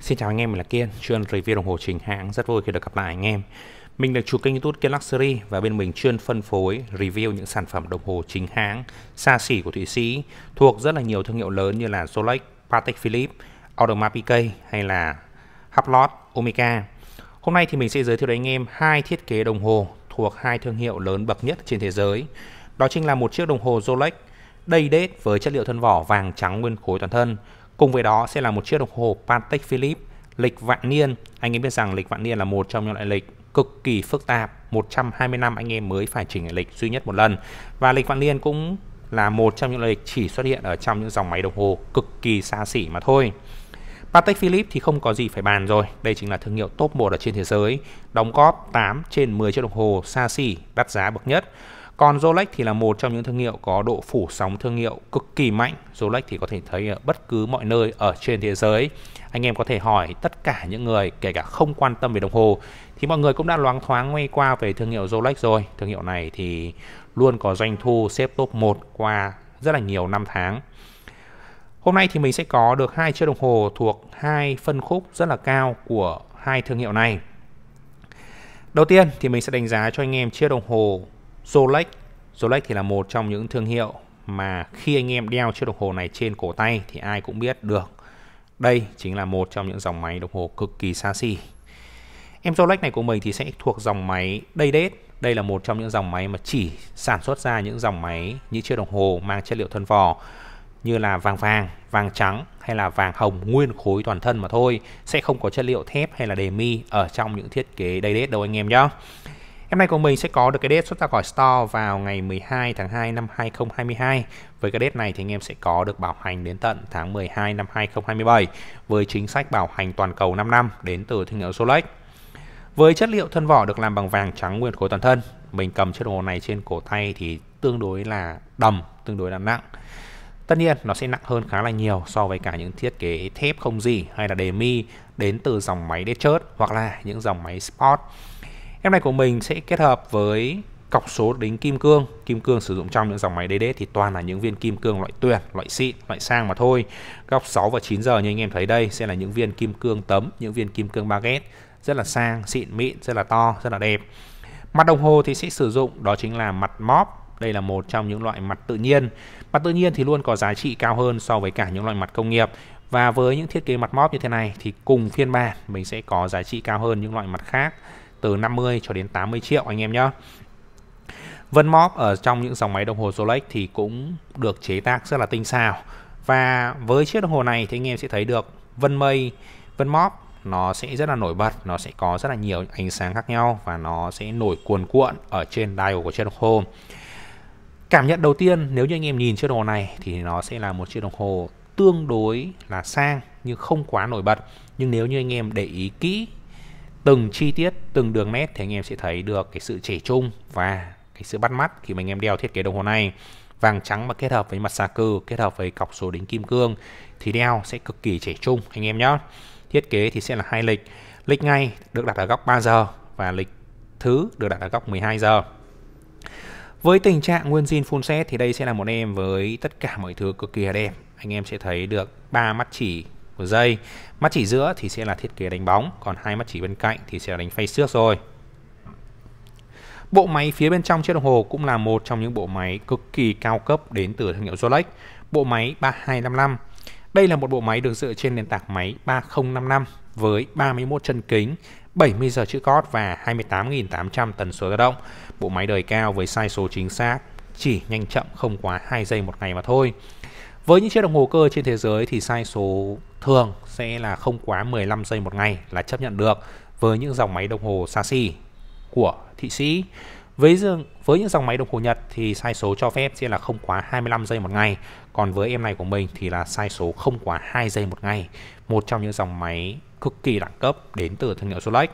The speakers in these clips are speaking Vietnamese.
Xin chào anh em, mình là Kiên, chuyên review đồng hồ chính hãng. Rất vui khi được gặp lại anh em. Mình là chủ kênh YouTube Kiên Luxury và bên mình chuyên phân phối review những sản phẩm đồng hồ chính hãng xa xỉ của Thụy Sĩ thuộc rất là nhiều thương hiệu lớn như là Rolex, Patek Philippe, Audemars Piguet hay là Hublot, Omega. Hôm nay thì mình sẽ giới thiệu đến anh em hai thiết kế đồng hồ thuộc hai thương hiệu lớn bậc nhất trên thế giới. Đó chính là một chiếc đồng hồ Rolex đầy đết với chất liệu thân vỏ vàng trắng nguyên khối toàn thân Cùng với đó sẽ là một chiếc đồng hồ Patek Philippe lịch vạn niên. Anh em biết rằng lịch vạn niên là một trong những loại lịch cực kỳ phức tạp, 120 năm anh em mới phải chỉnh lịch duy nhất một lần. Và lịch vạn niên cũng là một trong những loại lịch chỉ xuất hiện ở trong những dòng máy đồng hồ cực kỳ xa xỉ mà thôi. Patek Philippe thì không có gì phải bàn rồi, đây chính là thương hiệu top 1 ở trên thế giới, đóng góp 8 trên 10 chiếc đồng hồ xa xỉ, đắt giá bậc nhất. Còn Rolex thì là một trong những thương hiệu có độ phủ sóng thương hiệu cực kỳ mạnh. Rolex thì có thể thấy ở bất cứ mọi nơi ở trên thế giới. Anh em có thể hỏi tất cả những người kể cả không quan tâm về đồng hồ thì mọi người cũng đã loáng thoáng quay qua về thương hiệu Rolex rồi. Thương hiệu này thì luôn có doanh thu xếp top 1 qua rất là nhiều năm tháng. Hôm nay thì mình sẽ có được hai chiếc đồng hồ thuộc hai phân khúc rất là cao của hai thương hiệu này. Đầu tiên thì mình sẽ đánh giá cho anh em chiếc đồng hồ Rolex Rolex thì là một trong những thương hiệu mà khi anh em đeo chiếc đồng hồ này trên cổ tay thì ai cũng biết được đây chính là một trong những dòng máy đồng hồ cực kỳ xa xỉ em Rolex này của mình thì sẽ thuộc dòng máy Daydate đây là một trong những dòng máy mà chỉ sản xuất ra những dòng máy những chiếc đồng hồ mang chất liệu thân vỏ như là vàng vàng, vàng trắng hay là vàng hồng nguyên khối toàn thân mà thôi, sẽ không có chất liệu thép hay là đề mi ở trong những thiết kế Daydate đâu anh em nhé. Em này của mình sẽ có được cái date xuất ra khỏi store vào ngày 12 tháng 2 năm 2022. Với cái date này thì anh em sẽ có được bảo hành đến tận tháng 12 năm 2027 với chính sách bảo hành toàn cầu 5 năm đến từ thương hiệu Solex. Với chất liệu thân vỏ được làm bằng vàng trắng nguyên khối toàn thân, mình cầm chiếc đồng hồ này trên cổ tay thì tương đối là đầm, tương đối là nặng. Tất nhiên nó sẽ nặng hơn khá là nhiều so với cả những thiết kế thép không gì hay là đề mi đến từ dòng máy đế chớt hoặc là những dòng máy sport. Em này của mình sẽ kết hợp với cọc số đính kim cương. Kim cương sử dụng trong những dòng máy DD thì toàn là những viên kim cương loại tuyển, loại xịn, loại sang mà thôi. Góc 6 và 9 giờ như anh em thấy đây sẽ là những viên kim cương tấm, những viên kim cương baguette rất là sang, xịn mịn, rất là to, rất là đẹp. Mặt đồng hồ thì sẽ sử dụng đó chính là mặt móp. Đây là một trong những loại mặt tự nhiên. Mặt tự nhiên thì luôn có giá trị cao hơn so với cả những loại mặt công nghiệp. Và với những thiết kế mặt móp như thế này thì cùng phiên bản mình sẽ có giá trị cao hơn những loại mặt khác từ 50 cho đến 80 triệu anh em nhé. Vân móp ở trong những dòng máy đồng hồ Rolex thì cũng được chế tác rất là tinh xảo. Và với chiếc đồng hồ này thì anh em sẽ thấy được vân mây, vân móp nó sẽ rất là nổi bật, nó sẽ có rất là nhiều ánh sáng khác nhau và nó sẽ nổi cuồn cuộn ở trên dial của chiếc đồng hồ. Cảm nhận đầu tiên nếu như anh em nhìn chiếc đồng hồ này thì nó sẽ là một chiếc đồng hồ tương đối là sang nhưng không quá nổi bật. Nhưng nếu như anh em để ý kỹ từng chi tiết từng đường nét thì anh em sẽ thấy được cái sự trẻ trung và cái sự bắt mắt khi mà anh em đeo thiết kế đồng hồ này vàng trắng mà kết hợp với mặt xà cừ kết hợp với cọc số đính kim cương thì đeo sẽ cực kỳ trẻ trung anh em nhé thiết kế thì sẽ là hai lịch lịch ngay được đặt ở góc 3 giờ và lịch thứ được đặt ở góc 12 giờ với tình trạng nguyên zin full set thì đây sẽ là một em với tất cả mọi thứ cực kỳ đẹp anh em sẽ thấy được ba mắt chỉ của dây mắt chỉ giữa thì sẽ là thiết kế đánh bóng còn hai mắt chỉ bên cạnh thì sẽ là đánh phay xước rồi Bộ máy phía bên trong chiếc đồng hồ cũng là một trong những bộ máy cực kỳ cao cấp đến từ thương hiệu Rolex, bộ máy 3255. Đây là một bộ máy được dựa trên nền tảng máy 3055 với 31 chân kính, 70 giờ chữ cót và 28.800 tần số tự động. Bộ máy đời cao với sai số chính xác chỉ nhanh chậm không quá 2 giây một ngày mà thôi. Với những chiếc đồng hồ cơ trên thế giới thì sai số thường sẽ là không quá 15 giây một ngày là chấp nhận được với những dòng máy đồng hồ xa xỉ của Thụy Sĩ. Với với những dòng máy đồng hồ Nhật thì sai số cho phép sẽ là không quá 25 giây một ngày, còn với em này của mình thì là sai số không quá 2 giây một ngày, một trong những dòng máy cực kỳ đẳng cấp đến từ thương hiệu Rolex.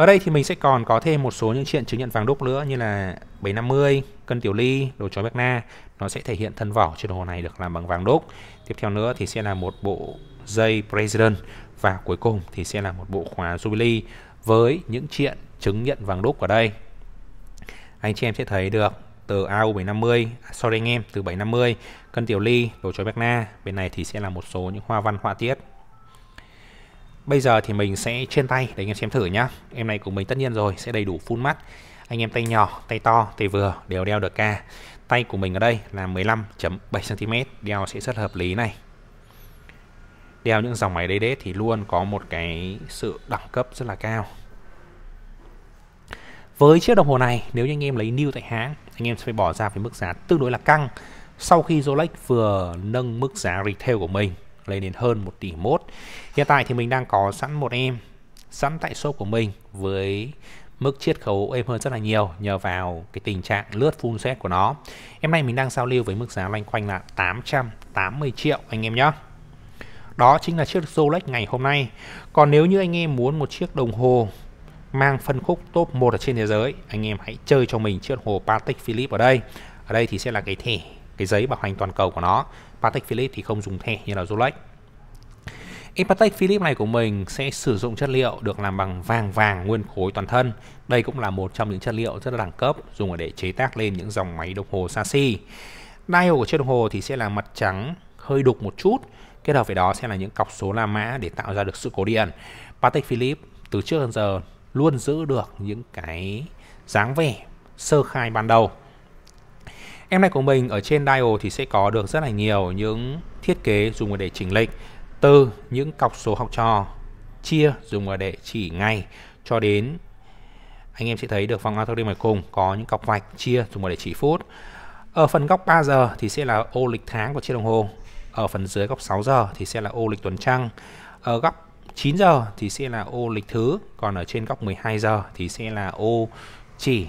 Ở đây thì mình sẽ còn có thêm một số những chuyện chứng nhận vàng đúc nữa như là 750, cân tiểu ly, đồ chó Vecna. Nó sẽ thể hiện thân vỏ trên đồng hồ này được làm bằng vàng đúc. Tiếp theo nữa thì sẽ là một bộ dây President và cuối cùng thì sẽ là một bộ khóa Jubilee với những chuyện chứng nhận vàng đúc ở đây. Anh chị em sẽ thấy được từ AU 750, à, sorry anh em, từ 750, cân tiểu ly, đồ chó Vecna. Bên này thì sẽ là một số những hoa văn họa tiết Bây giờ thì mình sẽ trên tay để anh em xem thử nhá. Em này của mình tất nhiên rồi sẽ đầy đủ full mắt. Anh em tay nhỏ, tay to, tay vừa đều đeo được ca. Tay của mình ở đây là 15.7 cm, đeo sẽ rất hợp lý này. Đeo những dòng máy đấy đấy thì luôn có một cái sự đẳng cấp rất là cao. Với chiếc đồng hồ này, nếu như anh em lấy new tại hãng, anh em sẽ phải bỏ ra với mức giá tương đối là căng sau khi Rolex vừa nâng mức giá retail của mình lên đến hơn 1 tỷ mốt. Hiện tại thì mình đang có sẵn một em sẵn tại shop của mình với mức chiết khấu êm hơn rất là nhiều nhờ vào cái tình trạng lướt full set của nó. Em này mình đang giao lưu với mức giá loanh quanh là 880 triệu anh em nhé. Đó chính là chiếc Rolex ngày hôm nay. Còn nếu như anh em muốn một chiếc đồng hồ mang phân khúc top 1 ở trên thế giới, anh em hãy chơi cho mình chiếc đồng hồ Patek Philippe ở đây. Ở đây thì sẽ là cái thẻ cái giấy bảo hành toàn cầu của nó Patek Philippe thì không dùng thẻ như là Rolex Em Patek Philippe này của mình sẽ sử dụng chất liệu được làm bằng vàng vàng nguyên khối toàn thân. Đây cũng là một trong những chất liệu rất là đẳng cấp dùng để chế tác lên những dòng máy đồng hồ Sashi. Dial của chiếc đồng hồ thì sẽ là mặt trắng hơi đục một chút, kết hợp với đó sẽ là những cọc số la mã để tạo ra được sự cố điện. Patek Philippe từ trước đến giờ luôn giữ được những cái dáng vẻ sơ khai ban đầu Em này của mình ở trên dial thì sẽ có được rất là nhiều những thiết kế dùng để chỉnh lệnh từ những cọc số học trò chia dùng để chỉ ngày cho đến anh em sẽ thấy được phòng auto dimmer cùng có những cọc vạch chia dùng để chỉ phút. Ở phần góc 3 giờ thì sẽ là ô lịch tháng của chiếc đồng hồ. Ở phần dưới góc 6 giờ thì sẽ là ô lịch tuần trăng. Ở góc 9 giờ thì sẽ là ô lịch thứ, còn ở trên góc 12 giờ thì sẽ là ô chỉ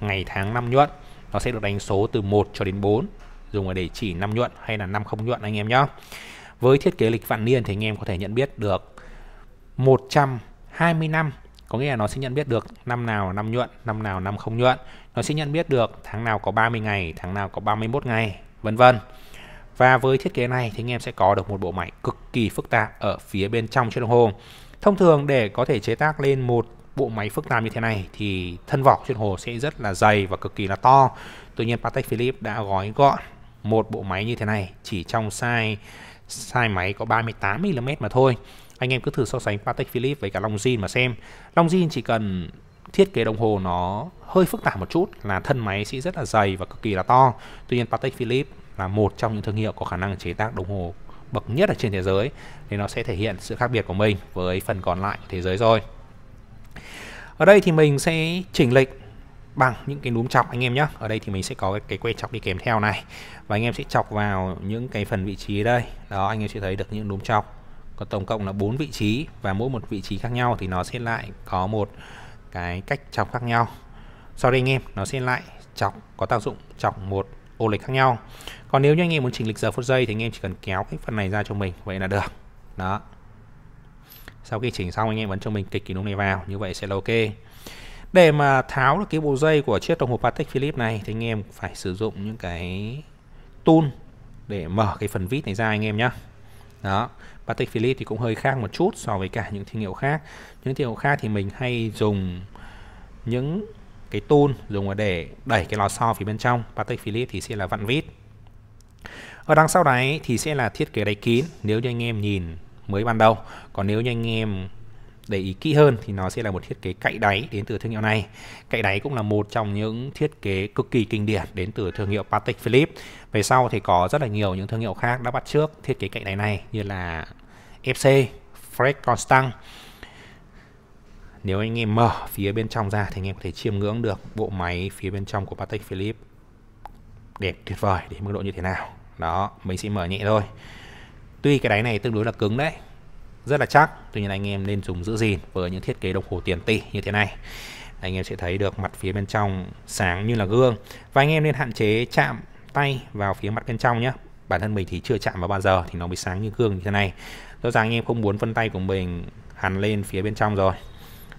ngày tháng năm nhuận nó sẽ được đánh số từ 1 cho đến 4 dùng để chỉ 5 nhuận hay là 5 không nhuận anh em nhé với thiết kế lịch vạn niên thì anh em có thể nhận biết được 120 năm có nghĩa là nó sẽ nhận biết được năm nào năm nhuận, năm nào năm không nhuận. Nó sẽ nhận biết được tháng nào có 30 ngày, tháng nào có 31 ngày, vân vân. Và với thiết kế này thì anh em sẽ có được một bộ máy cực kỳ phức tạp ở phía bên trong chiếc đồng hồ. Thông thường để có thể chế tác lên một bộ máy phức tạp như thế này thì thân vỏ trên hồ sẽ rất là dày và cực kỳ là to. Tuy nhiên Patek Philippe đã gói gọn một bộ máy như thế này chỉ trong size size máy có 38 mm mà thôi. Anh em cứ thử so sánh Patek Philippe với cả Longines mà xem. Longines chỉ cần thiết kế đồng hồ nó hơi phức tạp một chút là thân máy sẽ rất là dày và cực kỳ là to. Tuy nhiên Patek Philippe là một trong những thương hiệu có khả năng chế tác đồng hồ bậc nhất ở trên thế giới nên nó sẽ thể hiện sự khác biệt của mình với phần còn lại của thế giới rồi ở đây thì mình sẽ chỉnh lệch bằng những cái núm chọc anh em nhé ở đây thì mình sẽ có cái, cái que chọc đi kèm theo này và anh em sẽ chọc vào những cái phần vị trí đây đó anh em sẽ thấy được những núm chọc có tổng cộng là bốn vị trí và mỗi một vị trí khác nhau thì nó sẽ lại có một cái cách chọc khác nhau sau đây anh em nó sẽ lại chọc có tác dụng chọc một ô lịch khác nhau còn nếu như anh em muốn chỉnh lịch giờ phút giây thì anh em chỉ cần kéo cái phần này ra cho mình vậy là được đó sau khi chỉnh xong anh em vẫn cho mình kịch cái nút này vào như vậy sẽ là ok để mà tháo được cái bộ dây của chiếc đồng hồ Patek Philippe này thì anh em phải sử dụng những cái tool để mở cái phần vít này ra anh em nhé đó Patek Philippe thì cũng hơi khác một chút so với cả những thương hiệu khác những thương hiệu khác thì mình hay dùng những cái tool dùng để đẩy cái lò xo phía bên trong Patek Philippe thì sẽ là vặn vít ở đằng sau đấy thì sẽ là thiết kế đáy kín nếu như anh em nhìn mới ban đầu còn nếu như anh em để ý kỹ hơn thì nó sẽ là một thiết kế cậy đáy đến từ thương hiệu này. Cậy đáy cũng là một trong những thiết kế cực kỳ kinh điển đến từ thương hiệu Patek Philippe. Về sau thì có rất là nhiều những thương hiệu khác đã bắt trước thiết kế cậy đáy này như là FC, Fred Constant. Nếu anh em mở phía bên trong ra thì anh em có thể chiêm ngưỡng được bộ máy phía bên trong của Patek Philippe đẹp tuyệt vời đến mức độ như thế nào. Đó, mình sẽ mở nhẹ thôi. Tuy cái đáy này tương đối là cứng đấy Rất là chắc Tuy nhiên anh em nên dùng giữ gìn với những thiết kế đồng hồ tiền tỷ như thế này Anh em sẽ thấy được mặt phía bên trong sáng như là gương Và anh em nên hạn chế chạm tay vào phía mặt bên trong nhé Bản thân mình thì chưa chạm vào bao giờ thì nó mới sáng như gương như thế này Rõ ràng anh em không muốn phân tay của mình hằn lên phía bên trong rồi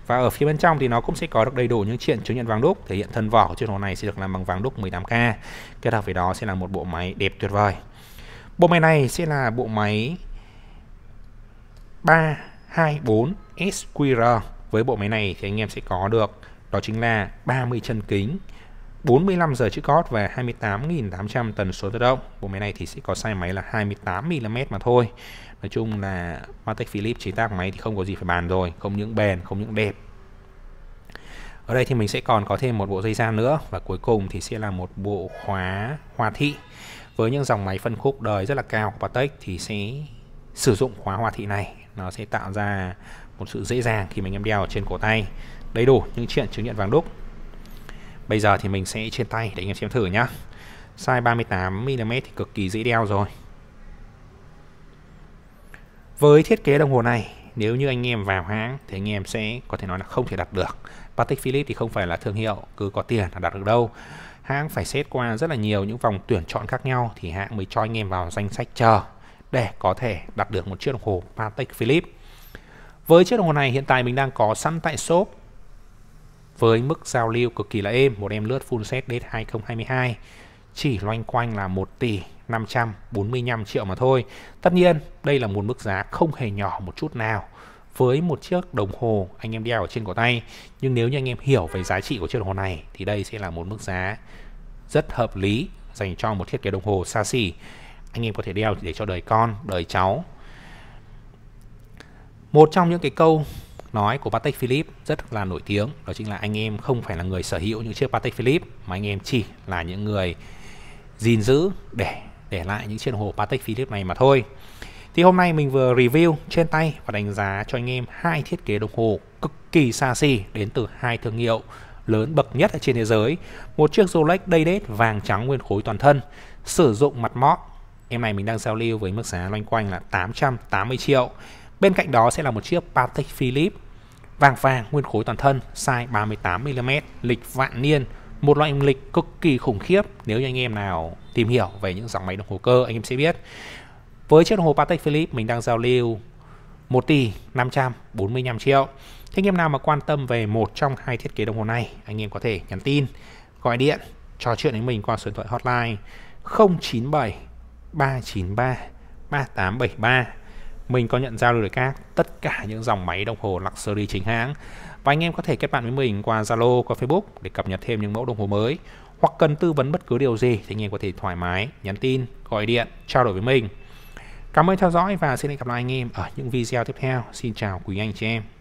và ở phía bên trong thì nó cũng sẽ có được đầy đủ những chuyện chứng nhận vàng đúc, thể hiện thân vỏ của chiếc đồng hồ này sẽ được làm bằng vàng đúc 18K. Kết hợp với đó sẽ là một bộ máy đẹp tuyệt vời. Bộ máy này sẽ là bộ máy 324 SQR. Với bộ máy này thì anh em sẽ có được đó chính là 30 chân kính, 45 giờ chữ cót và 28.800 tần số tự động. Bộ máy này thì sẽ có size máy là 28 mm mà thôi. Nói chung là Patek philips, chế tác máy thì không có gì phải bàn rồi, không những bền, không những đẹp. Ở đây thì mình sẽ còn có thêm một bộ dây gian nữa và cuối cùng thì sẽ là một bộ khóa hoa thị với những dòng máy phân khúc đời rất là cao của Patek thì sẽ sử dụng khóa hoa thị này nó sẽ tạo ra một sự dễ dàng khi mình em đeo ở trên cổ tay đầy đủ những chuyện chứng nhận vàng đúc bây giờ thì mình sẽ trên tay để anh em xem thử nhá size 38mm thì cực kỳ dễ đeo rồi với thiết kế đồng hồ này nếu như anh em vào hãng thì anh em sẽ có thể nói là không thể đặt được Patek Philippe thì không phải là thương hiệu cứ có tiền là đặt được đâu hãng phải xét qua rất là nhiều những vòng tuyển chọn khác nhau thì hãng mới cho anh em vào danh sách chờ để có thể đặt được một chiếc đồng hồ Patek Philippe. Với chiếc đồng hồ này hiện tại mình đang có sẵn tại shop với mức giao lưu cực kỳ là êm, một em lướt full set date 2022 chỉ loanh quanh là 1 tỷ 545 triệu mà thôi. Tất nhiên, đây là một mức giá không hề nhỏ một chút nào với một chiếc đồng hồ anh em đeo ở trên cổ tay nhưng nếu như anh em hiểu về giá trị của chiếc đồng hồ này thì đây sẽ là một mức giá rất hợp lý dành cho một thiết kế đồng hồ xa xỉ anh em có thể đeo để cho đời con đời cháu một trong những cái câu nói của Patek Philippe rất là nổi tiếng đó chính là anh em không phải là người sở hữu những chiếc Patek Philippe mà anh em chỉ là những người gìn giữ để để lại những chiếc đồng hồ Patek Philippe này mà thôi thì hôm nay mình vừa review trên tay và đánh giá cho anh em hai thiết kế đồng hồ cực kỳ xa xỉ đến từ hai thương hiệu lớn bậc nhất ở trên thế giới. Một chiếc Rolex Daydate vàng trắng nguyên khối toàn thân, sử dụng mặt mót. Em này mình đang giao lưu với mức giá loanh quanh là 880 triệu. Bên cạnh đó sẽ là một chiếc Patek Philippe vàng vàng nguyên khối toàn thân, size 38 mm, lịch vạn niên, một loại lịch cực kỳ khủng khiếp. Nếu như anh em nào tìm hiểu về những dòng máy đồng hồ cơ, anh em sẽ biết. Với chiếc đồng hồ Patek Philippe mình đang giao lưu 1 tỷ 545 triệu. Thế anh em nào mà quan tâm về một trong hai thiết kế đồng hồ này, anh em có thể nhắn tin, gọi điện, trò chuyện với mình qua số điện thoại hotline 097 393 3873. Mình có nhận giao lưu được các tất cả những dòng máy đồng hồ luxury chính hãng. Và anh em có thể kết bạn với mình qua Zalo, qua Facebook để cập nhật thêm những mẫu đồng hồ mới hoặc cần tư vấn bất cứ điều gì thì anh em có thể thoải mái nhắn tin, gọi điện, trao đổi với mình. Cảm ơn theo dõi và xin hẹn gặp lại anh em ở những video tiếp theo. Xin chào quý anh chị em.